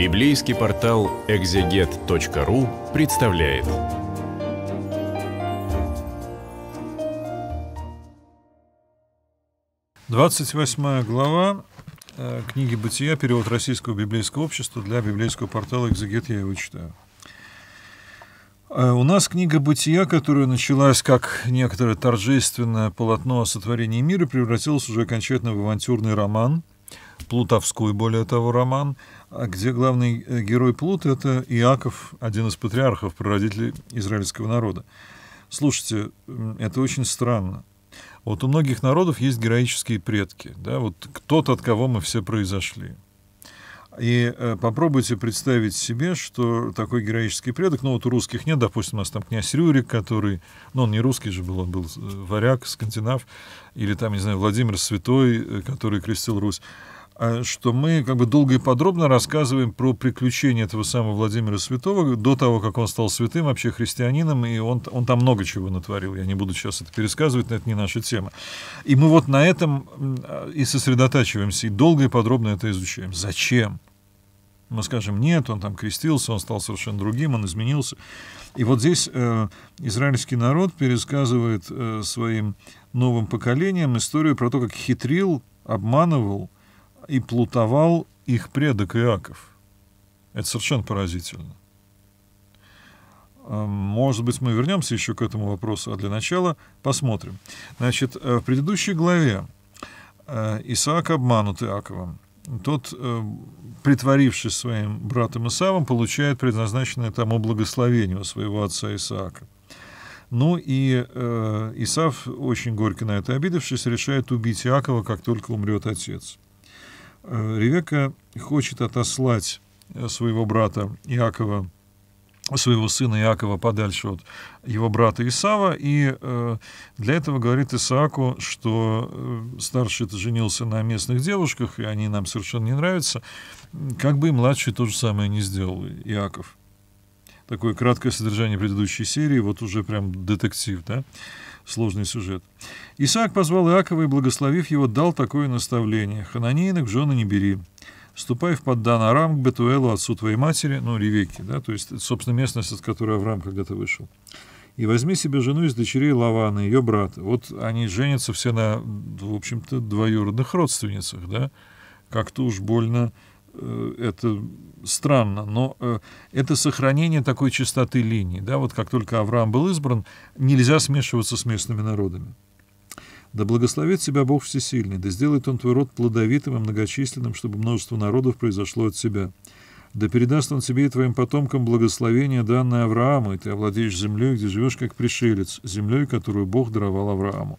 Библейский портал exeget.ru представляет. Двадцать восьмая глава э, книги «Бытия», перевод Российского библейского общества для библейского портала «Экзегет», я его читаю. Э, у нас книга «Бытия», которая началась как некоторое торжественное полотно о сотворении мира, превратилась уже окончательно в авантюрный роман – плутовской, более того, роман, а где главный э, герой Плут — это Иаков, один из патриархов, прародителей израильского народа. Слушайте, это очень странно. Вот у многих народов есть героические предки, да, вот кто-то, от кого мы все произошли. И э, попробуйте представить себе, что такой героический предок, ну вот у русских нет, допустим, у нас там князь Рюрик, который, ну он не русский же был, он был э, варяг, скандинав, или там, не знаю, Владимир Святой, который крестил Русь. А, что мы как бы долго и подробно рассказываем про приключения этого самого Владимира Святого до того, как он стал святым, вообще христианином, и он, он там много чего натворил. Я не буду сейчас это пересказывать, но это не наша тема. И мы вот на этом и сосредотачиваемся, и долго и подробно это изучаем. Зачем? Мы скажем, нет, он там крестился, он стал совершенно другим, он изменился. И вот здесь э, израильский народ пересказывает э, своим новым поколениям историю про то, как хитрил, обманывал, и плутовал их предок Иаков. Это совершенно поразительно. Эм, может быть, мы вернемся еще к этому вопросу, а для начала посмотрим. Значит, э, в предыдущей главе э, Исаак обманут Иаковом. Тот, э, притворившись своим братом Исавом, получает предназначенное тому благословение у своего отца Исаака. Ну и э, Исав, очень горько на это обидевшись, решает убить Иакова, как только умрет отец. Э, Ревека хочет отослать э, своего брата Иакова, своего сына Иакова подальше от его брата Исава, и э, для этого говорит Исааку, что старший это женился на местных девушках, и они нам совершенно не нравятся, как бы и младший то же самое не сделал, Иаков. Такое краткое содержание предыдущей серии, вот уже прям детектив, да? сложный сюжет. Исаак позвал Иакова и, благословив его, дал такое наставление. «Хананейных в жены не бери. Ступай в Поддан Арам к Бетуэлу, отцу твоей матери, ну, Ревекке, да, то есть, собственно, местность, от которой Авраам когда-то вышел. И возьми себе жену из дочерей Лавана, ее брата. Вот они женятся все на, в общем-то, двоюродных родственницах, да, как-то уж больно Э, это странно, но э, это сохранение такой чистоты линии, Да, вот как только Авраам был избран, нельзя смешиваться с местными народами. Да благословит тебя Бог всесильный, да сделает он твой род плодовитым и многочисленным, чтобы множество народов произошло от тебя. Да передаст он тебе и твоим потомкам благословение, данное Аврааму, и ты овладеешь землей, где живешь как пришелец, землей, которую Бог даровал Аврааму.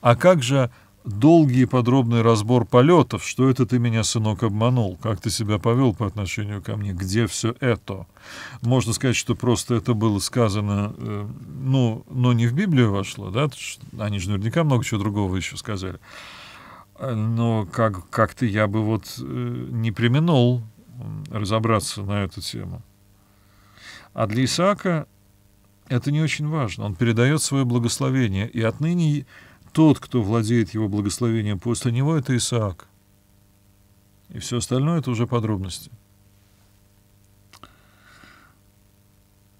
А как же долгий и подробный разбор полетов, что это ты меня, сынок, обманул, как ты себя повел по отношению ко мне, где все это. Можно сказать, что просто это было сказано, э, ну, но не в Библию вошло, да, они же наверняка много чего другого еще сказали. Но как, как-то я бы вот э, не применул разобраться на эту тему. А для Исаака это не очень важно. Он передает свое благословение, и отныне тот, кто владеет его благословением после него, это Исаак. И все остальное это уже подробности.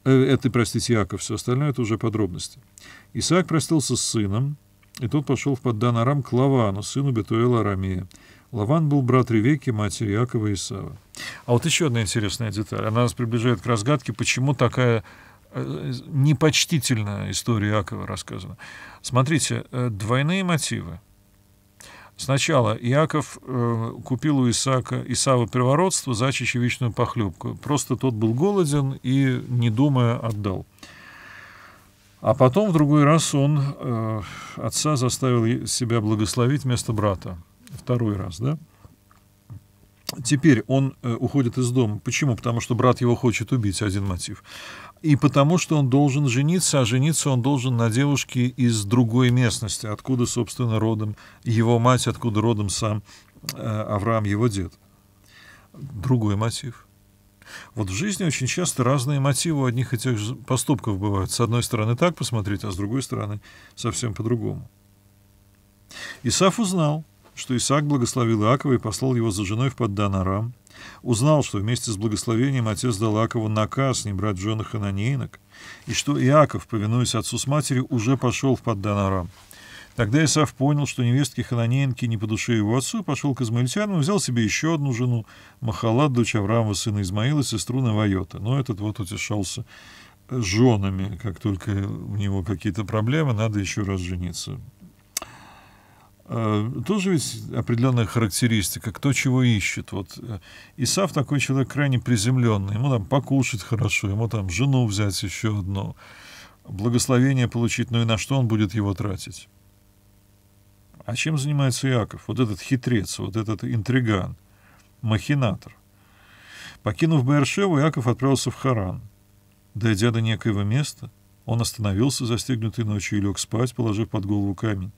Э, это, простите, Яков, все остальное это уже подробности. Исаак простился с сыном, и тот пошел в поддан Арам к Лавану, сыну Бетуэла Арамея. Лаван был брат Ревеки, матери Якова и Исава. А вот еще одна интересная деталь. Она нас приближает к разгадке, почему такая Э, непочтительная история Иакова рассказана. Смотрите, э, двойные мотивы. Сначала Иаков э, купил у Исаака, Исава первородство за чечевичную похлебку. Просто тот был голоден и, не думая, отдал. А потом в другой раз он отца заставил себя благословить вместо брата. Второй раз, да? Теперь он э, уходит из дома. Почему? Потому что брат его хочет убить, один мотив. И потому что он должен жениться, а жениться он должен на девушке из другой местности, откуда, собственно, родом его мать, откуда родом сам э, Авраам, его дед. Другой мотив. Вот в жизни очень часто разные мотивы одних и тех же поступков бывают. С одной стороны так посмотреть, а с другой стороны совсем по-другому. Исаф узнал, что Исаак благословил Иакова и послал его за женой в Поддан Арам, узнал, что вместе с благословением отец дал Иакову наказ не брать жены хананеинок, и что Иаков, повинуясь отцу с матерью, уже пошел в Поддан Арам. Тогда Исаак понял, что невестки Хананеенки не по душе его отцу, пошел к измаильтянам, взял себе еще одну жену, Махалат, дочь Авраама, сына Измаила, сестру Навайота. Но этот вот утешался э, женами, как только у него какие-то проблемы, надо еще раз жениться. Э, тоже ведь определенная характеристика, кто чего ищет. Вот э, Исав такой человек крайне приземленный, ему там покушать хорошо, ему там жену взять еще одну, благословение получить, ну и на что он будет его тратить? А чем занимается Иаков? Вот этот хитрец, вот этот интриган, махинатор. Покинув Бершеву, Иаков отправился в Харан. Дойдя до некоего места, он остановился, застегнутый ночью, и лег спать, положив под голову камень.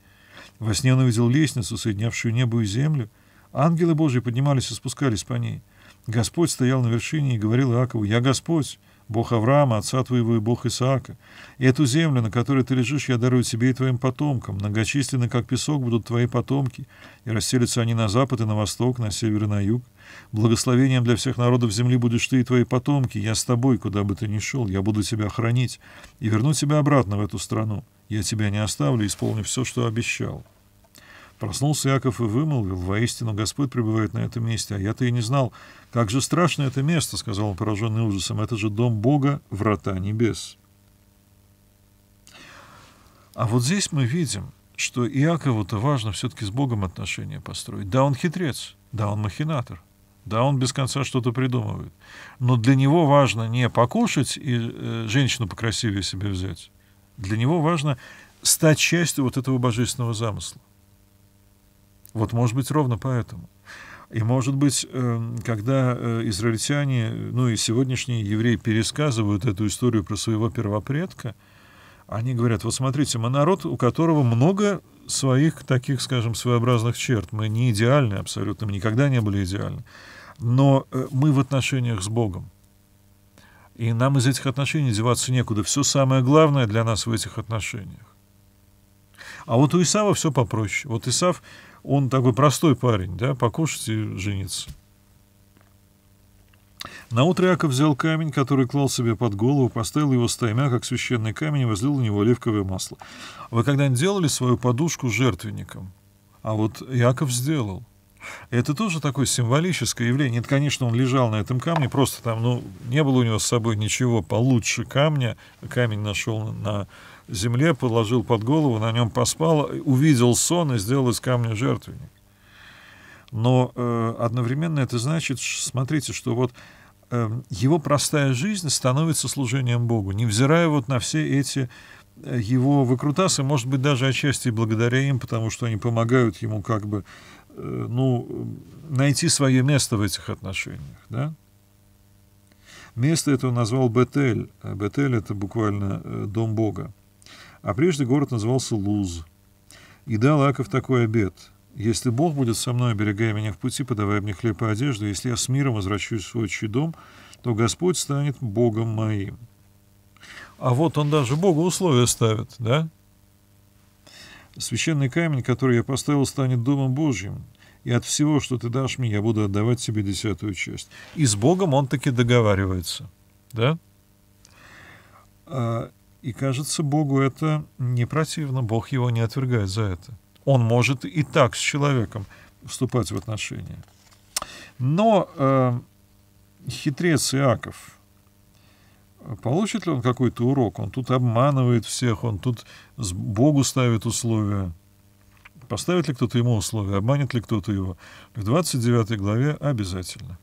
Во сне он увидел лестницу, соединявшую небо и землю. Ангелы Божьи поднимались и спускались по ней. Господь стоял на вершине и говорил Иакову, «Я Господь, Бог Авраама, отца твоего и Бог Исаака. И эту землю, на которой ты лежишь, я дарую тебе и твоим потомкам. Многочисленны, как песок, будут твои потомки, и расселятся они на запад и на восток, на север и на юг. Благословением для всех народов земли будешь ты и твои потомки. Я с тобой, куда бы ты ни шел, я буду тебя хранить и верну тебя обратно в эту страну. Я тебя не оставлю, исполню все, что обещал». Проснулся Яков и вымолвил, «Воистину Господь пребывает на этом месте, а я-то и не знал. Как же страшно это место!» — сказал он, пораженный ужасом. «Это же дом Бога, врата небес». А вот здесь мы видим, что Иакову-то важно все-таки с Богом отношения построить. Да, он хитрец, да, он махинатор, да, он без конца что-то придумывает. Но для него важно не покушать и э, женщину покрасивее себе взять, для него важно стать частью вот этого божественного замысла. Вот, может быть, ровно поэтому. И, может быть, э, когда э, израильтяне, ну и сегодняшние евреи пересказывают эту историю про своего первопредка, они говорят, вот смотрите, мы народ, у которого много своих таких, скажем, своеобразных черт. Мы не идеальны абсолютно, мы никогда не были идеальны. Но э, мы в отношениях с Богом. И нам из этих отношений деваться некуда. Все самое главное для нас в этих отношениях. А вот у Исава все попроще. Вот Исав, он такой простой парень, да, покушать и жениться. На утро Иаков взял камень, который клал себе под голову, поставил его стаймя, как священный камень, и возлил на него оливковое масло. Вы когда-нибудь делали свою подушку жертвенником? А вот Иаков сделал – это тоже такое символическое явление. Это, конечно, он лежал на этом камне, просто там, ну, не было у него с собой ничего получше камня. Камень нашел на земле, положил под голову, на нем поспал, увидел сон и сделал из камня жертвенник. Но э, одновременно это значит, смотрите, что вот э, его простая жизнь становится служением Богу, невзирая вот на все эти э, его выкрутасы, может быть, даже отчасти благодаря им, потому что они помогают ему как бы Э, ну, найти свое место в этих отношениях. Да? Место это он назвал Бетель. Э, Бетель — это буквально э, дом Бога. А прежде город назывался Луз. И дал Аков такой обед. «Если Бог будет со мной, оберегая меня в пути, подавая мне хлеб и одежду, если я с миром возвращусь в свой чей дом, то Господь станет Богом моим». А вот он даже Богу условия ставит, да? Священный камень, который я поставил, станет Домом Божьим, и от всего, что ты дашь мне, я буду отдавать тебе десятую часть». И с Богом он таки договаривается, да? А, и кажется, Богу это не противно, Бог его не отвергает за это. Он может и так с человеком вступать в отношения. Но э, хитрец Иаков, Получит ли он какой-то урок? Он тут обманывает всех, он тут с Богу ставит условия. Поставит ли кто-то ему условия, обманет ли кто-то его? В 29 главе обязательно.